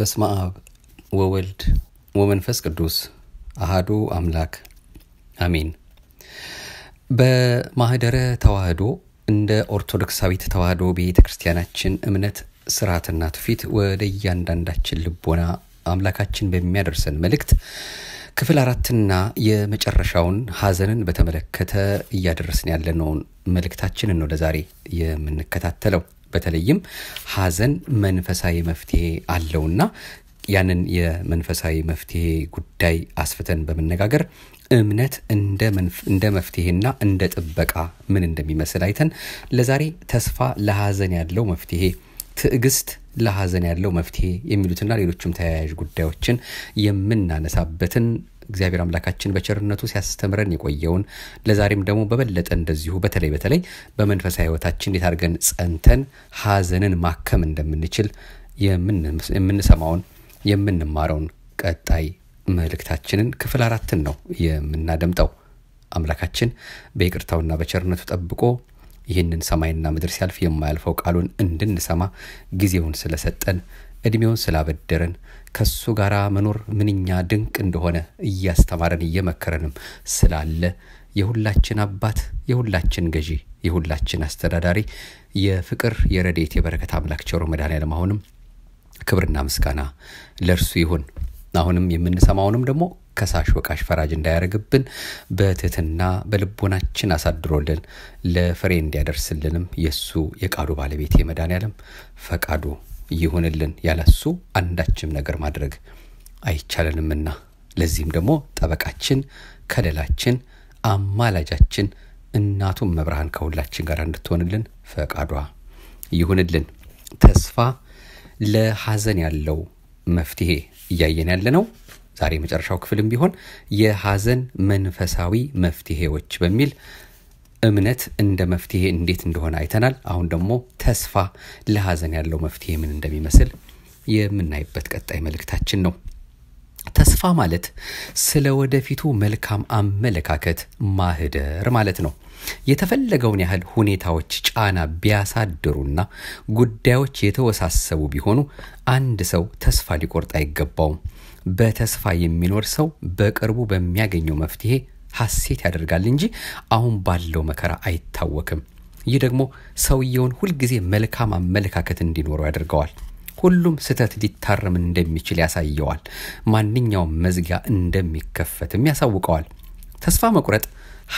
በስመ አብ ወወልድ ወመንፈስ ቅዱስ አህዱ አምላክ አሜን። በማህደረ ተዋህዶ እንደ ኦርቶዶክሳዊት ተዋህዶ ቤተ ክርስቲያናችን እምነት ስርዓትና ትውፊት ወደ እያንዳንዳችን ልቦና አምላካችን በሚያደርሰን መልእክት ክፍል አራትና የመጨረሻውን ሐዘንን በተመለከተ እያደረስን ያለነውን መልእክታችንን ነው ለዛሬ የምንከታተለው። በተለይም ሀዘን መንፈሳዊ መፍትሄ አለውና ያንን የመንፈሳዊ መፍትሄ ጉዳይ አስፍተን በመነጋገር እምነት እንደ መፍትሄና እንደ ጥበቃ ምን እንደሚመስል አይተን ለዛሬ ተስፋ ለሀዘን ያለው መፍትሄ ትዕግስት ለሐዘን ያለው መፍትሄ የሚሉትና ሌሎችም ተያያዥ ጉዳዮችን የምናነሳበትን እግዚአብሔር አምላካችን በቸርነቱ ሲያስተምረን የቆየውን ለዛሬም ደግሞ በበለጠ እንደዚሁ በተለይ በተለይ በመንፈሳዊ ህይወታችን የታርገን አድርገን ጸንተን ሐዘንን ማከም እንደምንችል የምንሰማውን የምንማረውን ቀጣይ መልእክታችንን ክፍል አራትን ነው የምናደምጠው አምላካችን በይቅርታውና በቸርነቱ ጠብቆ ይህንን ሰማይና ምድር ሲያልፍ የማያልፈው ቃሉን እንድንሰማ ጊዜውን ስለሰጠን እድሜውን ስላበደረን ከሱ ጋር መኖር ምንኛ ድንቅ እንደሆነ እያስተማረን እየመከረንም ስላለ የሁላችን አባት የሁላችን ገዢ የሁላችን አስተዳዳሪ የፍቅር የረዴት የበረከት አምላክ ቸሮ መድኃኔዓለም አሁንም ክብርና ምስጋና ለእርሱ ይሁን አሁንም የምንሰማውንም ደግሞ ከሳሽ ወቃሽ ፈራጅ እንዳያደርግብን በትህትና በልቦናችን አሳድሮልን ለፍሬ እንዲያደርስልንም የእሱ የቃሉ ባለቤት ያለም ፈቃዱ ይሁንልን። ያለሱ አንዳችም ነገር ማድረግ አይቻለንምና ለዚህም ደግሞ ጠበቃችን፣ ከለላችን፣ አማላጃችን እናቱም መብርሃን ከሁላችን ጋር እንድትሆንልን ፈቃዷ ይሁንልን። ተስፋ ለሐዘን ያለው መፍትሄ እያየን ያለ ነው። ዛሬ የመጨረሻው ክፍልም ቢሆን የሐዘን መንፈሳዊ መፍትሄዎች በሚል እምነት እንደ መፍትሄ እንዴት እንደሆነ አይተናል። አሁን ደግሞ ተስፋ ለሐዘን ያለው መፍትሄ ምን እንደሚመስል የምናይበት ቀጣይ መልእክታችን ነው። ተስፋ ማለት ስለ ወደፊቱ መልካም አመለካከት ማህደር ማለት ነው። የተፈለገውን ያህል ሁኔታዎች ጫና ቢያሳድሩና ጉዳዮች የተወሳሰቡ ቢሆኑ አንድ ሰው ተስፋ ሊቆርጥ አይገባውም። በተስፋ የሚኖር ሰው በቅርቡ በሚያገኘው መፍትሄ ሐሴት ያደርጋል እንጂ አሁን ባለው መከራ አይታወክም። ይህ ደግሞ ሰውየውን ሁልጊዜ መልካም አመለካከት እንዲኖረው ያደርገዋል። ሁሉም ስህተት ሊታረም እንደሚችል ያሳየዋል። ማንኛውም መዝጊያ እንደሚከፈትም ያሳውቀዋል። ተስፋ መቁረጥ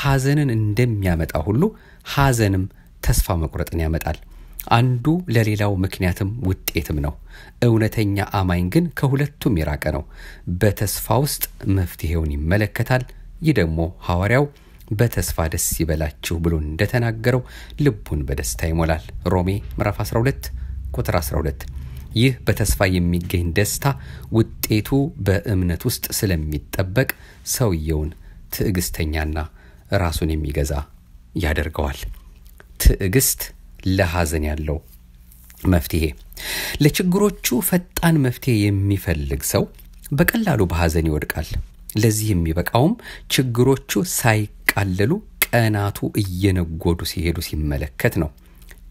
ሐዘንን እንደሚያመጣ ሁሉ ሐዘንም ተስፋ መቁረጥን ያመጣል። አንዱ ለሌላው ምክንያትም ውጤትም ነው። እውነተኛ አማኝ ግን ከሁለቱም የራቀ ነው። በተስፋ ውስጥ መፍትሄውን ይመለከታል። ይህ ደግሞ ሐዋርያው በተስፋ ደስ ይበላችሁ ብሎ እንደተናገረው ልቡን በደስታ ይሞላል። ሮሜ ምዕራፍ 12 ቁጥር 12። ይህ በተስፋ የሚገኝ ደስታ ውጤቱ በእምነት ውስጥ ስለሚጠበቅ ሰውየውን ትዕግስተኛና ራሱን የሚገዛ ያደርገዋል። ትዕግስት ለሐዘን ያለው መፍትሄ ለችግሮቹ ፈጣን መፍትሄ የሚፈልግ ሰው በቀላሉ በሐዘን ይወድቃል። ለዚህ የሚበቃውም ችግሮቹ ሳይቃለሉ ቀናቱ እየነጎዱ ሲሄዱ ሲመለከት ነው።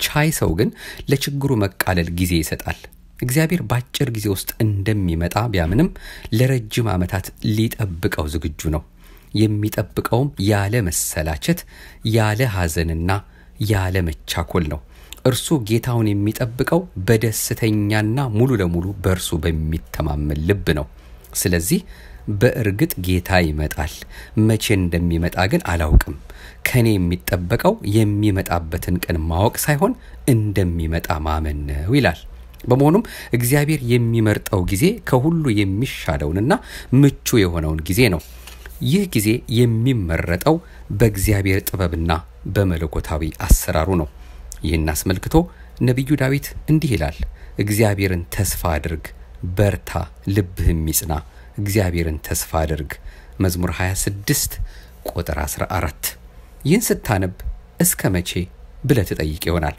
ቻይ ሰው ግን ለችግሩ መቃለል ጊዜ ይሰጣል። እግዚአብሔር በአጭር ጊዜ ውስጥ እንደሚመጣ ቢያምንም ለረጅም ዓመታት ሊጠብቀው ዝግጁ ነው። የሚጠብቀውም ያለ መሰላቸት ያለ ሐዘንና ያለመቻኮል ነው። እርሱ ጌታውን የሚጠብቀው በደስተኛና ሙሉ ለሙሉ በእርሱ በሚተማመን ልብ ነው። ስለዚህ በእርግጥ ጌታ ይመጣል። መቼ እንደሚመጣ ግን አላውቅም። ከኔ የሚጠበቀው የሚመጣበትን ቀን ማወቅ ሳይሆን እንደሚመጣ ማመን ነው ይላል። በመሆኑም እግዚአብሔር የሚመርጠው ጊዜ ከሁሉ የሚሻለውንና ምቹ የሆነውን ጊዜ ነው። ይህ ጊዜ የሚመረጠው በእግዚአብሔር ጥበብና በመለኮታዊ አሰራሩ ነው። ይህን አስመልክቶ ነቢዩ ዳዊት እንዲህ ይላል፣ እግዚአብሔርን ተስፋ አድርግ፣ በርታ፣ ልብህም ይጽና፣ እግዚአብሔርን ተስፋ አድርግ። መዝሙር 26 ቁጥር 14። ይህን ስታነብ እስከ መቼ ብለ ትጠይቅ ይሆናል።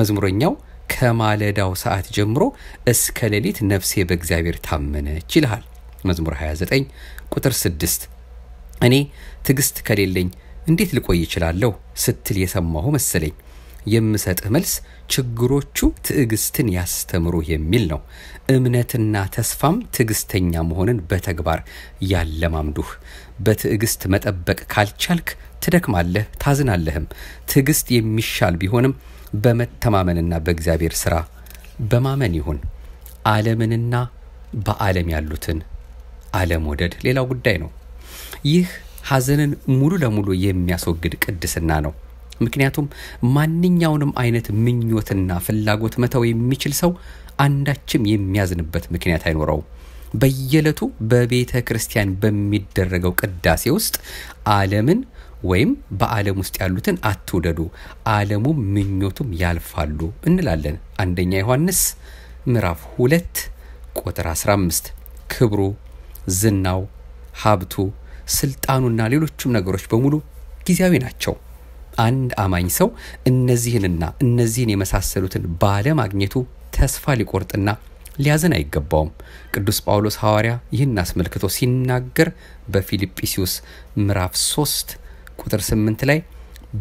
መዝሙረኛው ከማለዳው ሰዓት ጀምሮ እስከ ሌሊት ነፍሴ በእግዚአብሔር ታመነች ይልሃል። መዝሙር 29 ቁጥር 6 እኔ ትዕግስት ከሌለኝ እንዴት ልቆይ ይችላለሁ ስትል የሰማሁ መሰለኝ። የምሰጥህ መልስ ችግሮቹ ትዕግስትን ያስተምሩ የሚል ነው። እምነትና ተስፋም ትዕግስተኛ መሆንን በተግባር ያለማምዱህ። በትዕግስት መጠበቅ ካልቻልክ ትደክማለህ፣ ታዝናለህም። ትዕግስት የሚሻል ቢሆንም በመተማመንና በእግዚአብሔር ሥራ በማመን ይሁን። ዓለምንና በዓለም ያሉትን አለመውደድ ሌላው ጉዳይ ነው። ይህ ሐዘንን ሙሉ ለሙሉ የሚያስወግድ ቅድስና ነው። ምክንያቱም ማንኛውንም አይነት ምኞትና ፍላጎት መተው የሚችል ሰው አንዳችም የሚያዝንበት ምክንያት አይኖረውም። በየዕለቱ በቤተ ክርስቲያን በሚደረገው ቅዳሴ ውስጥ ዓለምን ወይም በዓለም ውስጥ ያሉትን አትውደዱ፣ ዓለሙም ምኞቱም ያልፋሉ እንላለን። አንደኛ ዮሐንስ ምዕራፍ 2 ቁጥር 15 ክብሩ፣ ዝናው፣ ሀብቱ ስልጣኑና ሌሎችም ነገሮች በሙሉ ጊዜያዊ ናቸው አንድ አማኝ ሰው እነዚህንና እነዚህን የመሳሰሉትን ባለማግኘቱ ተስፋ ሊቆርጥና ሊያዝን አይገባውም ቅዱስ ጳውሎስ ሐዋርያ ይህን አስመልክቶ ሲናገር በፊልጵስዩስ ምዕራፍ 3 ቁጥር 8 ላይ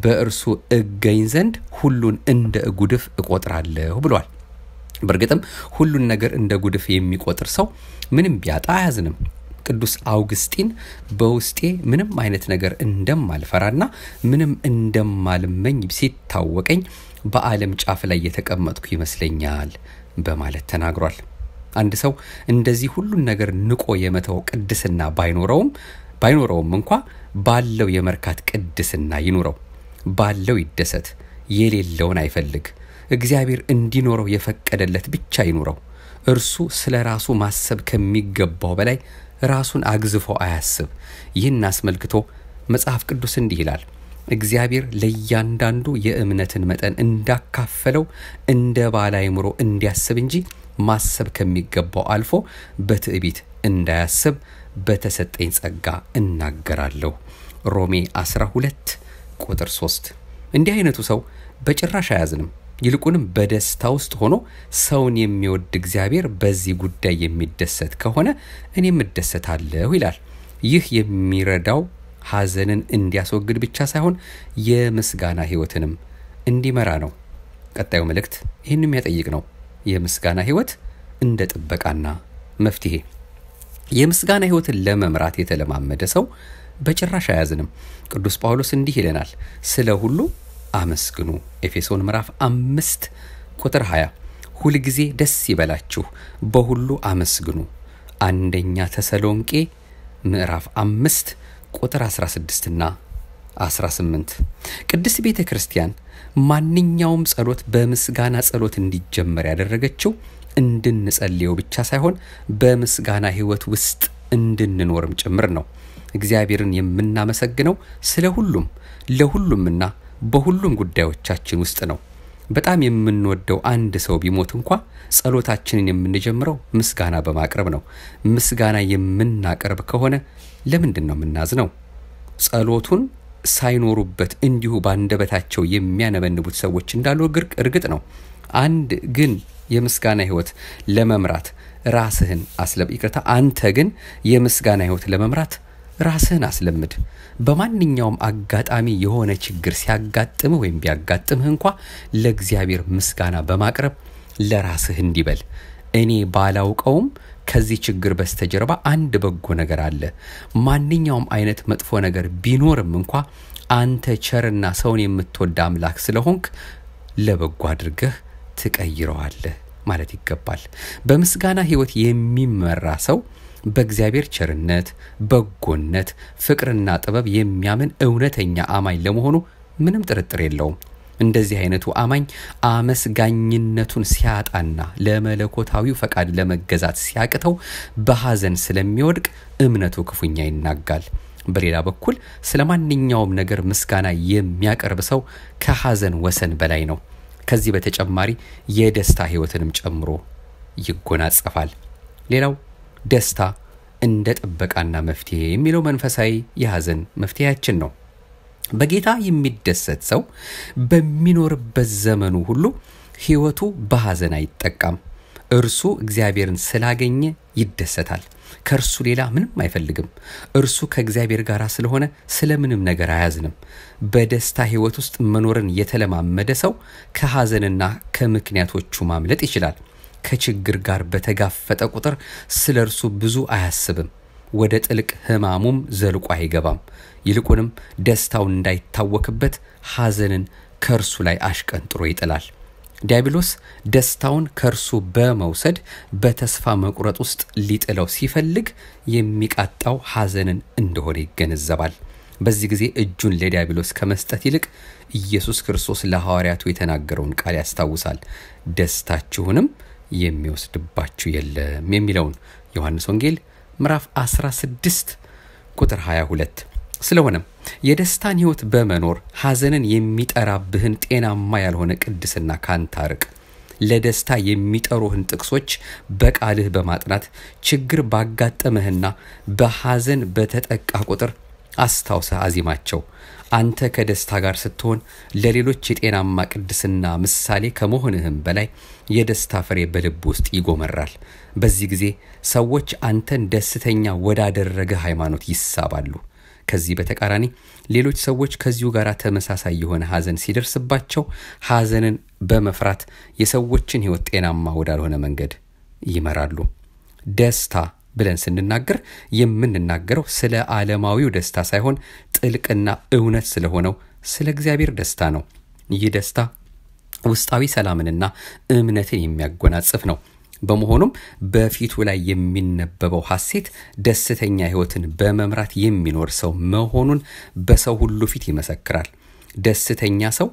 በእርሱ እገኝ ዘንድ ሁሉን እንደ ጉድፍ እቆጥራለሁ ብሏል በእርግጥም ሁሉን ነገር እንደ ጉድፍ የሚቆጥር ሰው ምንም ቢያጣ አያዝንም ቅዱስ አውግስጢን በውስጤ ምንም አይነት ነገር እንደማልፈራና ምንም እንደማልመኝ ሲታወቀኝ በዓለም ጫፍ ላይ የተቀመጥኩ ይመስለኛል በማለት ተናግሯል። አንድ ሰው እንደዚህ ሁሉን ነገር ንቆ የመተው ቅድስና ባይኖረውም ባይኖረውም እንኳ ባለው የመርካት ቅድስና ይኑረው፣ ባለው ይደሰት፣ የሌለውን አይፈልግ። እግዚአብሔር እንዲኖረው የፈቀደለት ብቻ ይኑረው። እርሱ ስለ ራሱ ማሰብ ከሚገባው በላይ ራሱን አግዝፎ አያስብ። ይህን አስመልክቶ መጽሐፍ ቅዱስ እንዲህ ይላል፣ እግዚአብሔር ለእያንዳንዱ የእምነትን መጠን እንዳካፈለው እንደ ባለ አይምሮ እንዲያስብ እንጂ ማሰብ ከሚገባው አልፎ በትዕቢት እንዳያስብ በተሰጠኝ ጸጋ እናገራለሁ። ሮሜ 12 ቁጥር 3 እንዲህ አይነቱ ሰው በጭራሽ አያዝንም። ይልቁንም በደስታ ውስጥ ሆኖ ሰውን የሚወድ እግዚአብሔር በዚህ ጉዳይ የሚደሰት ከሆነ እኔም እደሰታለሁ ይላል። ይህ የሚረዳው ሐዘንን እንዲያስወግድ ብቻ ሳይሆን የምስጋና ህይወትንም እንዲመራ ነው። ቀጣዩ መልእክት ይህን የሚያጠይቅ ነው። የምስጋና ህይወት እንደ ጥበቃና መፍትሄ። የምስጋና ህይወትን ለመምራት የተለማመደ ሰው በጭራሽ አያዝንም። ቅዱስ ጳውሎስ እንዲህ ይለናል፣ ስለ ሁሉ አመስግኑ ኤፌሶን ምዕራፍ አምስት ቁጥር 20 ሁልጊዜ ደስ ይበላችሁ በሁሉ አመስግኑ አንደኛ ተሰሎንቄ ምዕራፍ አምስት ቁጥር 16 ና 18 ቅድስት ቤተ ክርስቲያን ማንኛውም ጸሎት በምስጋና ጸሎት እንዲጀመር ያደረገችው እንድንጸልየው ብቻ ሳይሆን በምስጋና ህይወት ውስጥ እንድንኖርም ጭምር ነው እግዚአብሔርን የምናመሰግነው ስለ ሁሉም ለሁሉምና በሁሉም ጉዳዮቻችን ውስጥ ነው። በጣም የምንወደው አንድ ሰው ቢሞት እንኳ ጸሎታችንን የምንጀምረው ምስጋና በማቅረብ ነው። ምስጋና የምናቀርብ ከሆነ ለምንድን ነው የምናዝነው? ጸሎቱን ሳይኖሩበት እንዲሁ ባንደበታቸው የሚያነበንቡት ሰዎች እንዳሉ እርግጥ ነው። አንድ ግን የምስጋና ህይወት ለመምራት ራስህን አስለብ ይቅርታ፣ አንተ ግን የምስጋና ህይወት ለመምራት ራስህን አስለምድ። በማንኛውም አጋጣሚ የሆነ ችግር ሲያጋጥምህ ወይም ቢያጋጥምህ እንኳ ለእግዚአብሔር ምስጋና በማቅረብ ለራስህ እንዲበል እኔ ባላውቀውም ከዚህ ችግር በስተጀርባ አንድ በጎ ነገር አለ። ማንኛውም አይነት መጥፎ ነገር ቢኖርም እንኳ አንተ ቸርና ሰውን የምትወድ አምላክ ስለሆንክ ለበጎ አድርገህ ትቀይረዋለህ ማለት ይገባል። በምስጋና ህይወት የሚመራ ሰው በእግዚአብሔር ቸርነት፣ በጎነት፣ ፍቅርና ጥበብ የሚያምን እውነተኛ አማኝ ለመሆኑ ምንም ጥርጥር የለውም። እንደዚህ አይነቱ አማኝ አመስጋኝነቱን ሲያጣና ለመለኮታዊው ፈቃድ ለመገዛት ሲያቅተው በሐዘን ስለሚወድቅ እምነቱ ክፉኛ ይናጋል። በሌላ በኩል ስለ ማንኛውም ነገር ምስጋና የሚያቀርብ ሰው ከሐዘን ወሰን በላይ ነው። ከዚህ በተጨማሪ የደስታ ህይወትንም ጨምሮ ይጎናጸፋል። ሌላው ደስታ እንደ ጥበቃና መፍትሄ የሚለው መንፈሳዊ የሐዘን መፍትሄያችን ነው። በጌታ የሚደሰት ሰው በሚኖርበት ዘመኑ ሁሉ ሕይወቱ በሐዘን አይጠቃም። እርሱ እግዚአብሔርን ስላገኘ ይደሰታል። ከእርሱ ሌላ ምንም አይፈልግም። እርሱ ከእግዚአብሔር ጋር ስለሆነ ስለምንም ነገር አያዝንም። በደስታ ሕይወት ውስጥ መኖርን የተለማመደ ሰው ከሐዘንና ከምክንያቶቹ ማምለጥ ይችላል። ከችግር ጋር በተጋፈጠ ቁጥር ስለ እርሱ ብዙ አያስብም፣ ወደ ጥልቅ ህማሙም ዘልቆ አይገባም። ይልቁንም ደስታው እንዳይታወክበት ሐዘንን ከእርሱ ላይ አሽቀንጥሮ ይጥላል። ዲያብሎስ ደስታውን ከእርሱ በመውሰድ በተስፋ መቁረጥ ውስጥ ሊጥለው ሲፈልግ የሚቃጣው ሐዘንን እንደሆነ ይገነዘባል። በዚህ ጊዜ እጁን ለዲያብሎስ ከመስጠት ይልቅ ኢየሱስ ክርስቶስ ለሐዋርያቱ የተናገረውን ቃል ያስታውሳል። ደስታችሁንም የሚወስድባችሁ የለም የሚለውን ዮሐንስ ወንጌል ምዕራፍ 16 ቁጥር 22 ስለሆነም የደስታን ህይወት በመኖር ሐዘንን የሚጠራብህን ጤናማ ያልሆነ ቅድስና ካንታርቅ ለደስታ የሚጠሩህን ጥቅሶች በቃልህ በማጥናት ችግር ባጋጠመህና በሐዘን በተጠቃ ቁጥር አስታውሰ አዚማቸው አንተ ከደስታ ጋር ስትሆን ለሌሎች የጤናማ ቅድስና ምሳሌ ከመሆንህም በላይ የደስታ ፍሬ በልብ ውስጥ ይጎመራል። በዚህ ጊዜ ሰዎች አንተን ደስተኛ ወዳደረገ ሃይማኖት ይሳባሉ። ከዚህ በተቃራኒ ሌሎች ሰዎች ከዚሁ ጋር ተመሳሳይ የሆነ ሐዘን ሲደርስባቸው ሐዘንን በመፍራት የሰዎችን ሕይወት ጤናማ ወዳልሆነ መንገድ ይመራሉ። ደስታ ብለን ስንናገር የምንናገረው ስለ ዓለማዊው ደስታ ሳይሆን ጥልቅና እውነት ስለሆነው ስለ እግዚአብሔር ደስታ ነው። ይህ ደስታ ውስጣዊ ሰላምንና እምነትን የሚያጎናጽፍ ነው። በመሆኑም በፊቱ ላይ የሚነበበው ሐሴት ደስተኛ ሕይወትን በመምራት የሚኖር ሰው መሆኑን በሰው ሁሉ ፊት ይመሰክራል። ደስተኛ ሰው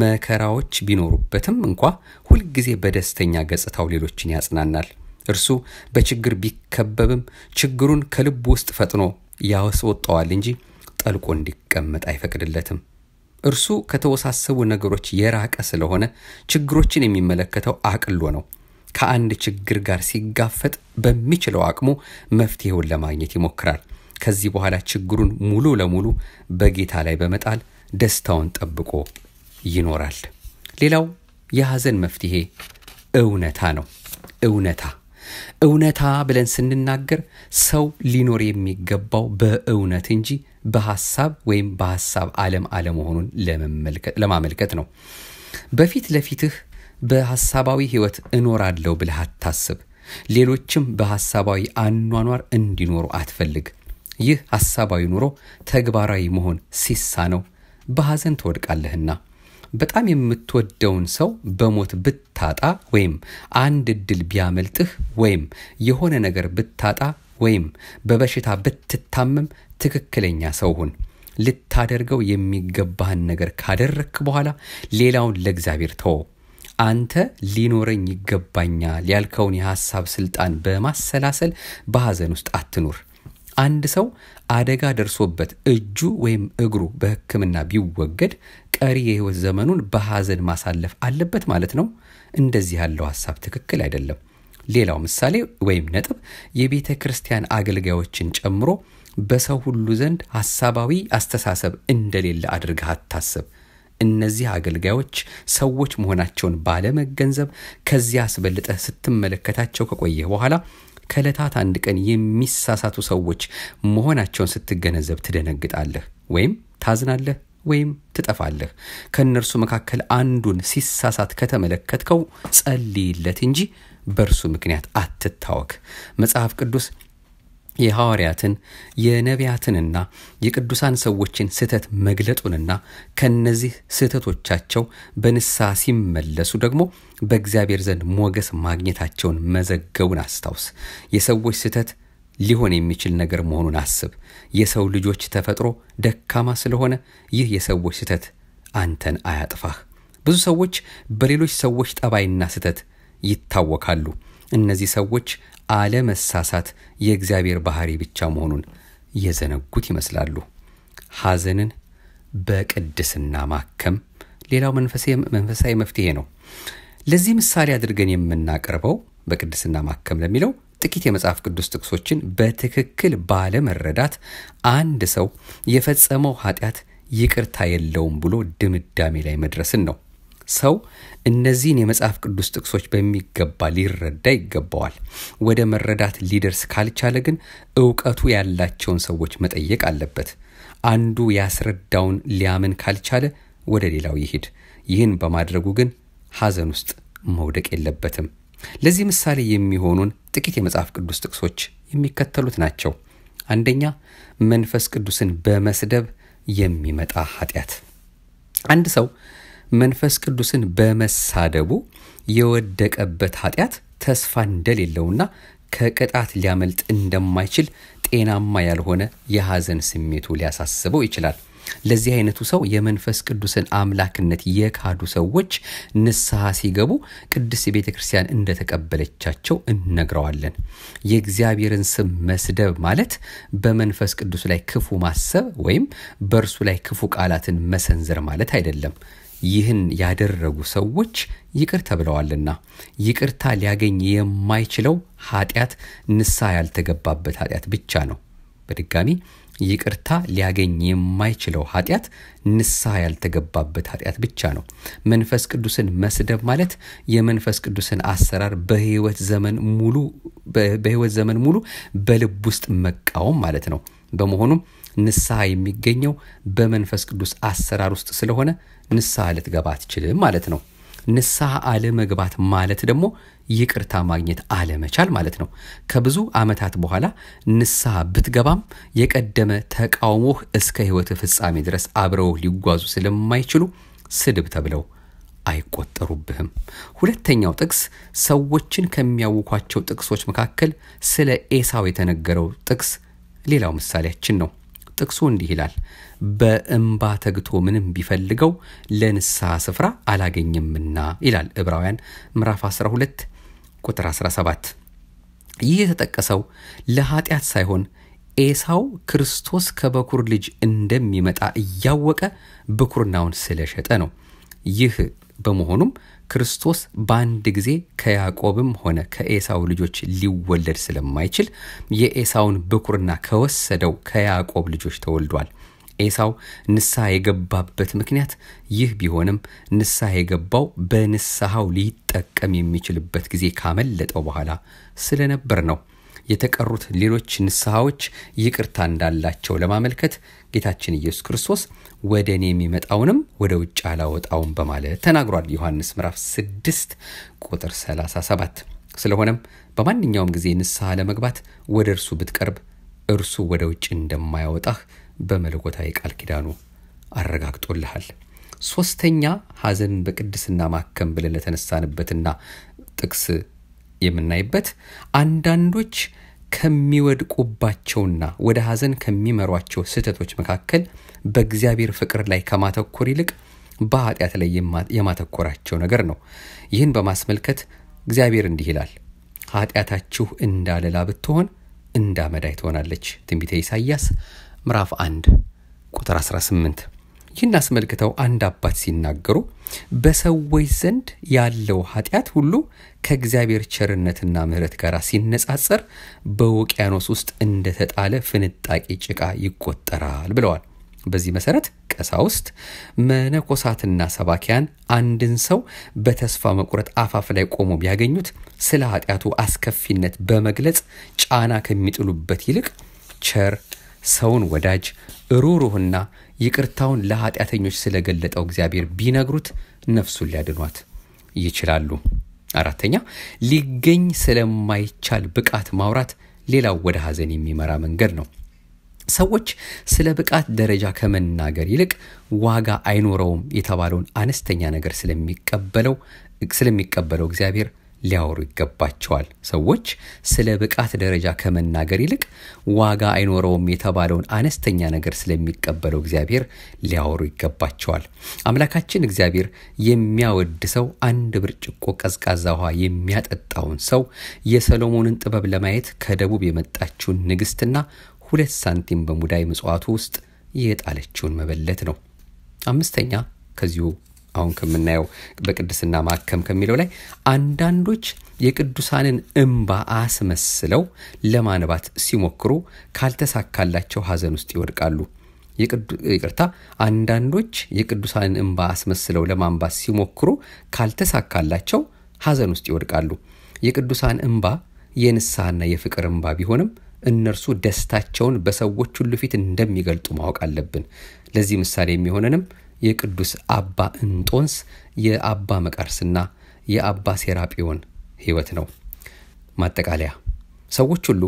መከራዎች ቢኖሩበትም እንኳ ሁልጊዜ በደስተኛ ገጽታው ሌሎችን ያጽናናል። እርሱ በችግር ቢከበብም ችግሩን ከልብ ውስጥ ፈጥኖ ያስወጣዋል እንጂ ጠልቆ እንዲቀመጥ አይፈቅድለትም። እርሱ ከተወሳሰቡ ነገሮች የራቀ ስለሆነ ችግሮችን የሚመለከተው አቅሎ ነው። ከአንድ ችግር ጋር ሲጋፈጥ በሚችለው አቅሙ መፍትሄውን ለማግኘት ይሞክራል። ከዚህ በኋላ ችግሩን ሙሉ ለሙሉ በጌታ ላይ በመጣል ደስታውን ጠብቆ ይኖራል። ሌላው የሐዘን መፍትሄ እውነታ ነው። እውነታ እውነታ ብለን ስንናገር ሰው ሊኖር የሚገባው በእውነት እንጂ በሐሳብ ወይም በሐሳብ ዓለም አለመሆኑን ለማመልከት ነው። በፊት ለፊትህ በሐሳባዊ ሕይወት እኖራለሁ ብለህ አታስብ። ሌሎችም በሐሳባዊ አኗኗር እንዲኖሩ አትፈልግ። ይህ ሐሳባዊ ኑሮ ተግባራዊ መሆን ሲሳ ነው፣ በሐዘን ትወድቃለህና። በጣም የምትወደውን ሰው በሞት ብታጣ ወይም አንድ እድል ቢያመልጥህ ወይም የሆነ ነገር ብታጣ ወይም በበሽታ ብትታመም ትክክለኛ ሰው ሁን። ልታደርገው የሚገባህን ነገር ካደረክ በኋላ ሌላውን ለእግዚአብሔር ተወው። አንተ ሊኖረኝ ይገባኛል ያልከውን የሐሳብ ስልጣን በማሰላሰል በሐዘን ውስጥ አትኑር። አንድ ሰው አደጋ ደርሶበት እጁ ወይም እግሩ በሕክምና ቢወገድ ቀሪ የህይወት ዘመኑን በሐዘን ማሳለፍ አለበት ማለት ነው? እንደዚህ ያለው ሀሳብ ትክክል አይደለም። ሌላው ምሳሌ ወይም ነጥብ የቤተ ክርስቲያን አገልጋዮችን ጨምሮ በሰው ሁሉ ዘንድ ሐሳባዊ አስተሳሰብ እንደሌለ አድርገህ አታስብ። እነዚህ አገልጋዮች ሰዎች መሆናቸውን ባለመገንዘብ ከዚያ አስበልጠህ ስትመለከታቸው ከቆየህ በኋላ ከለታት አንድ ቀን የሚሳሳቱ ሰዎች መሆናቸውን ስትገነዘብ ትደነግጣለህ ወይም ታዝናለህ ወይም ትጠፋለህ ከእነርሱ መካከል አንዱን ሲሳሳት ከተመለከትከው ጸልይለት እንጂ በእርሱ ምክንያት አትታወክ መጽሐፍ ቅዱስ የሐዋርያትን የነቢያትንና የቅዱሳን ሰዎችን ስህተት መግለጡንና ከነዚህ ስህተቶቻቸው በንስሐ ሲመለሱ ደግሞ በእግዚአብሔር ዘንድ ሞገስ ማግኘታቸውን መዘገቡን አስታውስ። የሰዎች ስህተት ሊሆን የሚችል ነገር መሆኑን አስብ። የሰው ልጆች ተፈጥሮ ደካማ ስለሆነ ይህ የሰዎች ስህተት አንተን አያጥፋህ። ብዙ ሰዎች በሌሎች ሰዎች ጠባይና ስህተት ይታወካሉ። እነዚህ ሰዎች አለመሳሳት የእግዚአብሔር ባህሪ ብቻ መሆኑን የዘነጉት ይመስላሉ ሐዘንን በቅድስና ማከም ሌላው መንፈሳዊ መፍትሄ ነው ለዚህ ምሳሌ አድርገን የምናቀርበው በቅድስና ማከም ለሚለው ጥቂት የመጽሐፍ ቅዱስ ጥቅሶችን በትክክል ባለመረዳት አንድ ሰው የፈጸመው ኃጢአት ይቅርታ የለውም ብሎ ድምዳሜ ላይ መድረስን ነው ሰው እነዚህን የመጽሐፍ ቅዱስ ጥቅሶች በሚገባ ሊረዳ ይገባዋል። ወደ መረዳት ሊደርስ ካልቻለ ግን እውቀቱ ያላቸውን ሰዎች መጠየቅ አለበት። አንዱ ያስረዳውን ሊያምን ካልቻለ ወደ ሌላው ይሄድ። ይህን በማድረጉ ግን ሐዘን ውስጥ መውደቅ የለበትም። ለዚህ ምሳሌ የሚሆኑን ጥቂት የመጽሐፍ ቅዱስ ጥቅሶች የሚከተሉት ናቸው። አንደኛ፣ መንፈስ ቅዱስን በመስደብ የሚመጣ ኃጢአት። አንድ ሰው መንፈስ ቅዱስን በመሳደቡ የወደቀበት ኃጢአት ተስፋ እንደሌለውና ከቅጣት ሊያመልጥ እንደማይችል ጤናማ ያልሆነ የሐዘን ስሜቱ ሊያሳስበው ይችላል። ለዚህ አይነቱ ሰው የመንፈስ ቅዱስን አምላክነት የካዱ ሰዎች ንስሐ ሲገቡ ቅድስት ቤተ ክርስቲያን እንደተቀበለቻቸው እነግረዋለን። የእግዚአብሔርን ስም መስደብ ማለት በመንፈስ ቅዱስ ላይ ክፉ ማሰብ ወይም በእርሱ ላይ ክፉ ቃላትን መሰንዘር ማለት አይደለም። ይህን ያደረጉ ሰዎች ይቅር ተብለዋልና ይቅርታ ሊያገኝ የማይችለው ኃጢአት ንሳ ያልተገባበት ኃጢአት ብቻ ነው በድጋሚ ይቅርታ ሊያገኝ የማይችለው ኃጢአት ንስሐ ያልተገባበት ኃጢአት ብቻ ነው መንፈስ ቅዱስን መስደብ ማለት የመንፈስ ቅዱስን አሰራር በህይወት ዘመን ሙሉ በህይወት ዘመን ሙሉ በልብ ውስጥ መቃወም ማለት ነው በመሆኑም ንስሐ የሚገኘው በመንፈስ ቅዱስ አሰራር ውስጥ ስለሆነ ንስሐ ልትገባ አትችልም ማለት ነው። ንስሐ አለመግባት ማለት ደግሞ ይቅርታ ማግኘት አለመቻል ማለት ነው። ከብዙ ዓመታት በኋላ ንስሐ ብትገባም የቀደመ ተቃውሞህ እስከ ህይወት ፍጻሜ ድረስ አብረው ሊጓዙ ስለማይችሉ ስድብ ተብለው አይቆጠሩብህም። ሁለተኛው ጥቅስ ሰዎችን ከሚያውኳቸው ጥቅሶች መካከል ስለ ኤሳው የተነገረው ጥቅስ ሌላው ምሳሌያችን ነው። ጥቅሱ እንዲህ ይላል፣ በእምባ ተግቶ ምንም ቢፈልገው ለንስሐ ስፍራ አላገኘምና ይላል ዕብራውያን ምዕራፍ 12 ቁጥር 17። ይህ የተጠቀሰው ለኃጢአት ሳይሆን ኤሳው ክርስቶስ ከበኩር ልጅ እንደሚመጣ እያወቀ ብኩርናውን ስለሸጠ ነው። ይህ በመሆኑም ክርስቶስ በአንድ ጊዜ ከያዕቆብም ሆነ ከኤሳው ልጆች ሊወለድ ስለማይችል የኤሳውን ብኩርና ከወሰደው ከያዕቆብ ልጆች ተወልዷል። ኤሳው ንስሐ የገባበት ምክንያት ይህ ቢሆንም ንስሐ የገባው በንስሐው ሊጠቀም የሚችልበት ጊዜ ካመለጠው በኋላ ስለነበር ነው። የተቀሩት ሌሎች ንስሐዎች ይቅርታ እንዳላቸው ለማመልከት ጌታችን ኢየሱስ ክርስቶስ ወደ እኔ የሚመጣውንም ወደ ውጭ አላወጣውም በማለት ተናግሯል። ዮሐንስ ምዕራፍ 6 ቁጥር 37። ስለሆነም በማንኛውም ጊዜ ንስሐ ለመግባት ወደ እርሱ ብትቀርብ እርሱ ወደ ውጭ እንደማያወጣህ በመለኮታዊ ቃል ኪዳኑ አረጋግጦልሃል። ሶስተኛ ሀዘን በቅድስና ማከም ብለን ለተነሳንበትና ጥቅስ የምናይበት አንዳንዶች ከሚወድቁባቸውና ወደ ሐዘን ከሚመሯቸው ስህተቶች መካከል በእግዚአብሔር ፍቅር ላይ ከማተኮር ይልቅ በኃጢአት ላይ የማተኮራቸው ነገር ነው። ይህን በማስመልከት እግዚአብሔር እንዲህ ይላል፣ ኃጢአታችሁ እንዳለላ ብትሆን እንዳመዳይ ትሆናለች። ትንቢተ ኢሳይያስ ምዕራፍ 1 ቁጥር 18 ይህን አስመልክተው አንድ አባት ሲናገሩ በሰዎች ዘንድ ያለው ኃጢአት ሁሉ ከእግዚአብሔር ቸርነትና ምሕረት ጋር ሲነጻጸር በውቅያኖስ ውስጥ እንደተጣለ ፍንጣቂ ጭቃ ይቆጠራል ብለዋል። በዚህ መሰረት ቀሳውስት፣ መነኮሳትና ሰባኪያን አንድን ሰው በተስፋ መቁረጥ አፋፍ ላይ ቆሞ ቢያገኙት ስለ ኃጢአቱ አስከፊነት በመግለጽ ጫና ከሚጥሉበት ይልቅ ቸር፣ ሰውን ወዳጅ፣ ሩሩህና ይቅርታውን ለኃጢአተኞች ስለገለጠው እግዚአብሔር ቢነግሩት ነፍሱን ሊያድኗት ይችላሉ። አራተኛ ሊገኝ ስለማይቻል ብቃት ማውራት ሌላው ወደ ሀዘን የሚመራ መንገድ ነው። ሰዎች ስለ ብቃት ደረጃ ከመናገር ይልቅ ዋጋ አይኖረውም የተባለውን አነስተኛ ነገር ስለሚቀበለው ስለሚቀበለው እግዚአብሔር ሊያወሩ ይገባቸዋል። ሰዎች ስለ ብቃት ደረጃ ከመናገር ይልቅ ዋጋ አይኖረውም የተባለውን አነስተኛ ነገር ስለሚቀበለው እግዚአብሔር ሊያወሩ ይገባቸዋል። አምላካችን እግዚአብሔር የሚያወድ ሰው አንድ ብርጭቆ ቀዝቃዛ ውሃ የሚያጠጣውን ሰው የሰሎሞንን ጥበብ ለማየት ከደቡብ የመጣችውን ንግስትና ሁለት ሳንቲም በሙዳይ ምጽዋቱ ውስጥ የጣለችውን መበለት ነው። አምስተኛ ከዚሁ አሁን ከምናየው በቅድስና ማከም ከሚለው ላይ አንዳንዶች የቅዱሳንን እምባ አስመስለው ለማንባት ሲሞክሩ ካልተሳካላቸው ሀዘን ውስጥ ይወድቃሉ። ይቅርታ፣ አንዳንዶች የቅዱሳንን እንባ አስመስለው ለማንባት ሲሞክሩ ካልተሳካላቸው ሀዘን ውስጥ ይወድቃሉ። የቅዱሳን እንባ የንስሐና የፍቅር እንባ ቢሆንም እነርሱ ደስታቸውን በሰዎች ሁሉ ፊት እንደሚገልጡ ማወቅ አለብን። ለዚህ ምሳሌ የሚሆነንም የቅዱስ አባ እንጦንስ የአባ መቃርስና የአባ ሴራጲዮን ሕይወት ነው። ማጠቃለያ፣ ሰዎች ሁሉ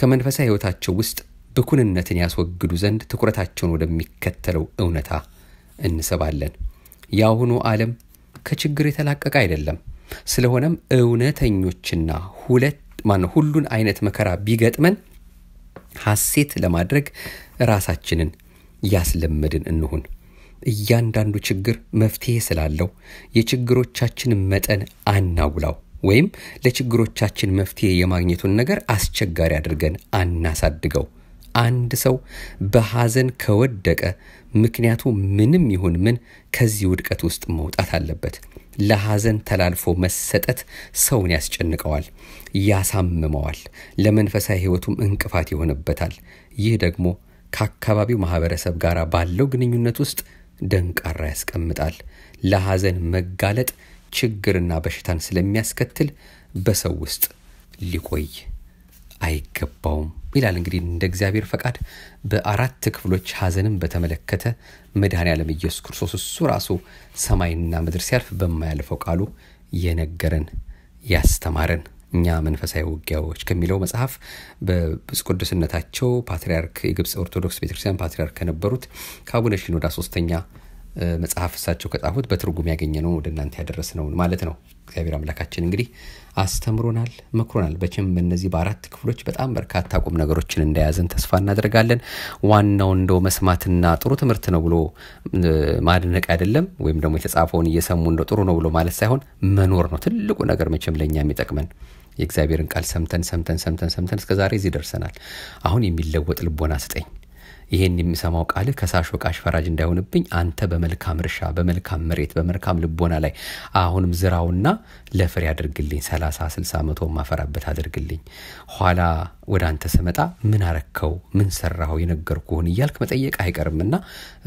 ከመንፈሳዊ ሕይወታቸው ውስጥ ብኩንነትን ያስወግዱ ዘንድ ትኩረታቸውን ወደሚከተለው እውነታ እንስባለን። የአሁኑ ዓለም ከችግር የተላቀቀ አይደለም። ስለሆነም እውነተኞችና ሁለት ሁሉን አይነት መከራ ቢገጥመን ሐሴት ለማድረግ ራሳችንን ያስለመድን እንሁን። እያንዳንዱ ችግር መፍትሄ ስላለው የችግሮቻችን መጠን አናጉላው ወይም ለችግሮቻችን መፍትሄ የማግኘቱን ነገር አስቸጋሪ አድርገን አናሳድገው። አንድ ሰው በሐዘን ከወደቀ ምክንያቱ ምንም ይሁን ምን ከዚህ ውድቀት ውስጥ መውጣት አለበት። ለሐዘን ተላልፎ መሰጠት ሰውን ያስጨንቀዋል፣ ያሳምመዋል፣ ለመንፈሳዊ ሕይወቱም እንቅፋት ይሆንበታል። ይህ ደግሞ ከአካባቢው ማህበረሰብ ጋር ባለው ግንኙነት ውስጥ ደንቃራ ያስቀምጣል። ለሐዘን መጋለጥ ችግርና በሽታን ስለሚያስከትል በሰው ውስጥ ሊቆይ አይገባውም ይላል። እንግዲህ እንደ እግዚአብሔር ፈቃድ በአራት ክፍሎች ሐዘንን በተመለከተ መድኃኔ ዓለም ኢየሱስ ክርስቶስ እሱ ራሱ ሰማይና ምድር ሲያልፍ በማያልፈው ቃሉ የነገረን ያስተማረን እኛ መንፈሳዊ ውጊያዎች ከሚለው መጽሐፍ በብፅ ቅዱስነታቸው ፓትርያርክ የግብፅ ኦርቶዶክስ ቤተክርስቲያን ፓትርያርክ ከነበሩት ከአቡነ ሽኖዳ ሶስተኛ መጽሐፍ እሳቸው ከጻፉት በትርጉም ያገኘ ነው ወደ እናንተ ያደረስ ነው ማለት ነው። እግዚአብሔር አምላካችን እንግዲህ አስተምሮናል፣ መክሮናል። በችም በእነዚህ በአራት ክፍሎች በጣም በርካታ ቁም ነገሮችን እንደያዘን ተስፋ እናደርጋለን። ዋናው እንደው መስማትና ጥሩ ትምህርት ነው ብሎ ማድነቅ አይደለም፣ ወይም ደግሞ የተጻፈውን እየሰሙ እንደው ጥሩ ነው ብሎ ማለት ሳይሆን መኖር ነው ትልቁ ነገር መቼም ለእኛ የሚጠቅመን የእግዚአብሔርን ቃል ሰምተን ሰምተን ሰምተን ሰምተን እስከ ዛሬ እዚህ ደርሰናል። አሁን የሚለወጥ ልቦና ስጠኝ ይሄን የሚሰማው ቃል ከሳሽ ወቃሽ ፈራጅ እንዳይሆንብኝ አንተ በመልካም እርሻ በመልካም መሬት በመልካም ልቦና ላይ አሁንም ዝራውና ለፍሬ አድርግልኝ 30 60 መቶ ማፈራበት አድርግልኝ ኋላ ወደ አንተ ስመጣ ምን አረከው ምን ሰራኸው የነገርኩህን እያልክ መጠየቅ አይቀርምና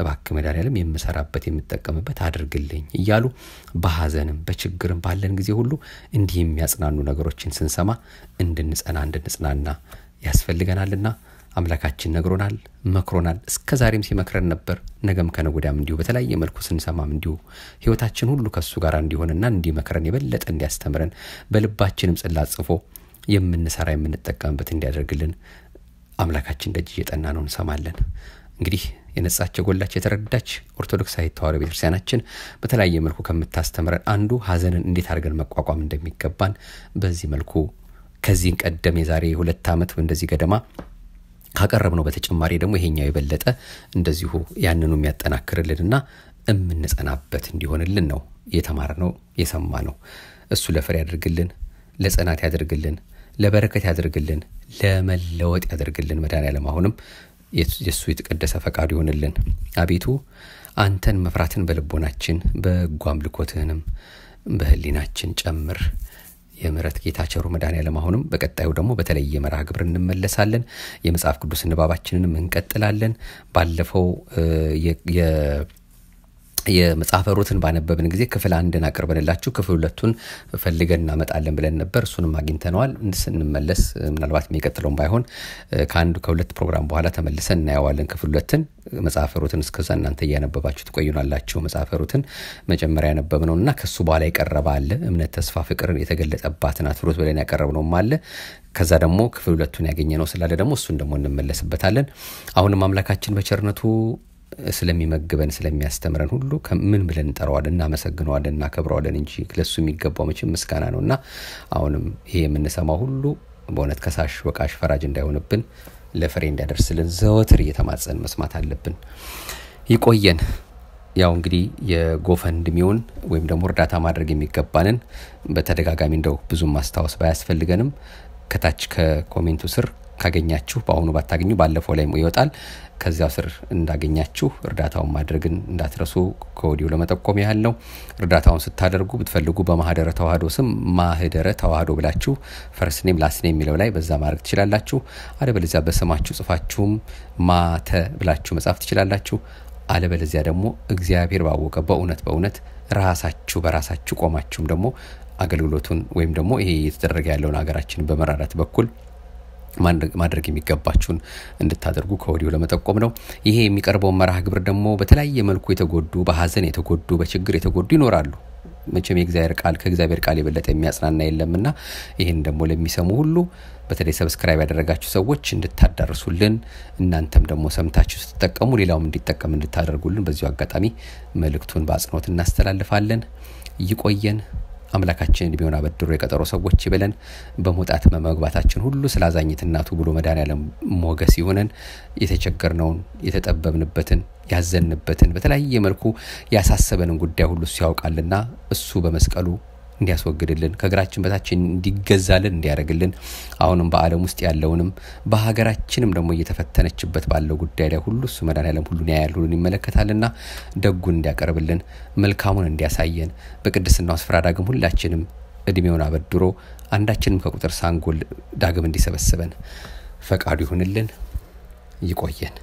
እባክ መድኃኔዓለም የምሰራበት የምጠቀምበት አድርግልኝ እያሉ በሐዘንም በችግርም ባለን ጊዜ ሁሉ እንዲህ የሚያጽናኑ ነገሮችን ስንሰማ እንድንጸና እንድንጽናና ያስፈልገናልና አምላካችን ነግሮናል፣ መክሮናል። እስከ ዛሬም ሲመክረን ነበር። ነገም ከነጎዳም እንዲሁ በተለያየ መልኩ ስንሰማም እንዲሁ ህይወታችን ሁሉ ከእሱ ጋር እንዲሆንና እንዲመክረን የበለጠ እንዲያስተምረን በልባችንም ጽላት ጽፎ የምንሰራ የምንጠቀምበት እንዲያደርግልን አምላካችን ደጅ እየጠና ነው እንሰማለን። እንግዲህ የነጻች የጎላች የተረዳች ኦርቶዶክሳዊ ተዋሕዶ ቤተክርስቲያናችን በተለያየ መልኩ ከምታስተምረን አንዱ ሀዘንን እንዴት አድርገን መቋቋም እንደሚገባን በዚህ መልኩ ከዚህ ቀደም የዛሬ ሁለት ዓመት እንደዚህ ገደማ ካቀረብ ነው በተጨማሪ ደግሞ ይሄኛው የበለጠ እንደዚሁ ያንኑ የሚያጠናክርልንና የምንጸናበት እንዲሆንልን ነው ነው የሰማ ነው። እሱ ለፍሬ ያደርግልን፣ ለጽናት ያደርግልን፣ ለበረከት ያደርግልን፣ ለመለወጥ ያደርግልን። መዳን ያለማሁንም የእሱ የተቀደሰ ፈቃዱ ይሆንልን። አቤቱ አንተን መፍራትን በልቦናችን በጎ አምልኮትህንም በህሊናችን ጨምር። የምረት ጌታ ቸሩ መድኃኔዓለም አሁንም በቀጣዩ ደግሞ በተለየ መርሃ ግብር እንመለሳለን። የመጽሐፍ ቅዱስ ንባባችንንም እንቀጥላለን። ባለፈው የመጽሐፈ ሩትን ባነበብን ጊዜ ክፍል አንድን አቅርበንላችሁ ክፍል ሁለቱን ፈልገን እናመጣለን ብለን ነበር። እሱንም አግኝተነዋል። ስንመለስ ምናልባት የሚቀጥለውን ባይሆን ከአንዱ ከሁለት ፕሮግራም በኋላ ተመልሰን እናየዋለን ክፍል ሁለትን። መጽሐፈ ሩትን እስከዛ እናንተ እያነበባችሁ ትቆዩናላችሁ። መጽሐፈ ሩትን መጀመሪያ ነው እና ከሱ በኋላ የቀረበ አለ። እምነት፣ ተስፋ፣ ፍቅር የተገለጸባትን አትሩት ብለን ብለን ነው አለ። ከዛ ደግሞ ክፍል ሁለቱን ያገኘ ነው ስላለ ደግሞ እሱን ደግሞ እንመለስበታለን። አሁንም አምላካችን በቸርነቱ ስለሚመግበን ስለሚያስተምረን ሁሉ ምን ብለን እንጠራዋለን እናመሰግነዋለን እናከብረዋለን እንጂ ለሱ የሚገባው መቼም ምስጋና ነው እና አሁንም ይሄ የምንሰማው ሁሉ በእውነት ከሳሽ ወቃሽ ፈራጅ እንዳይሆንብን ለፍሬ እንዲያደርስልን ዘወትር እየተማጸን መስማት አለብን ይቆየን ያው እንግዲህ የጎፈንድሚውን ወይም ደግሞ እርዳታ ማድረግ የሚገባንን በተደጋጋሚ እንደው ብዙም ማስታወስ ባያስፈልገንም ከታች ከኮሜንቱ ስር ካገኛችሁ በአሁኑ ባታገኙ ባለፈው ላይ ይወጣል ከዚያው ስር እንዳገኛችሁ እርዳታውን ማድረግን እንዳትረሱ ከወዲሁ ለመጠቆም ያህል ነው እርዳታውን ስታደርጉ ብትፈልጉ በማህደረ ተዋህዶ ስም ማህደረ ተዋህዶ ብላችሁ ፈርስኔም ላስኔ የሚለው ላይ በዛ ማድረግ ትችላላችሁ አለበለዚያ በስማችሁ ጽፋችሁም ማተ ብላችሁ መጻፍ ትችላላችሁ አለበለዚያ ደግሞ እግዚአብሔር ባወቀ በእውነት በእውነት ራሳችሁ በራሳችሁ ቆማችሁም ደግሞ አገልግሎቱን ወይም ደግሞ ይሄ እየተደረገ ያለውን ሀገራችንን በመራራት በኩል ማድረግ የሚገባችሁን እንድታደርጉ ከወዲሁ ለመጠቆም ነው። ይሄ የሚቀርበውን መርሃ ግብር ደግሞ በተለያየ መልኩ የተጎዱ በሀዘን የተጎዱ በችግር የተጎዱ ይኖራሉ። መቼም የእግዚአብሔር ቃል ከእግዚአብሔር ቃል የበለጠ የሚያጽናና የለምና ይህን ደግሞ ለሚሰሙ ሁሉ በተለይ ሰብስክራይብ ያደረጋችሁ ሰዎች እንድታዳርሱልን እናንተም ደግሞ ሰምታችሁ ስትጠቀሙ ሌላውም እንዲጠቀም እንድታደርጉልን በዚሁ አጋጣሚ መልእክቱን በአጽንኦት እናስተላልፋለን። ይቆየን። አምላካችንን ቢሆን አበድሮ የቀጠሮ ሰዎች ብለን በመውጣት መመግባታችን ሁሉ ስላዛኝት እናቱ ብሎ መድኃኔዓለም ሞገስ ይሆነን። የተቸገርነውን የተጠበብንበትን ያዘንበትን በተለያየ መልኩ ያሳሰበንን ጉዳይ ሁሉ እሱ ያውቃልና እሱ በመስቀሉ እንዲያስወግድልን ከእግራችን በታችን እንዲገዛልን እንዲያደርግልን አሁንም በአለም ውስጥ ያለውንም በሀገራችንም ደግሞ እየተፈተነችበት ባለው ጉዳይ ላይ ሁሉ እሱ መድኃኔዓለም ሁሉን ያያል ሁሉን ይመለከታልና ደጉን እንዲያቀርብልን መልካሙን እንዲያሳየን በቅድስናው ስፍራ ዳግም ሁላችንም እድሜውን አበድሮ አንዳችንም ከቁጥር ሳንጎል ዳግም እንዲሰበስበን ፈቃዱ ይሁንልን ይቆየን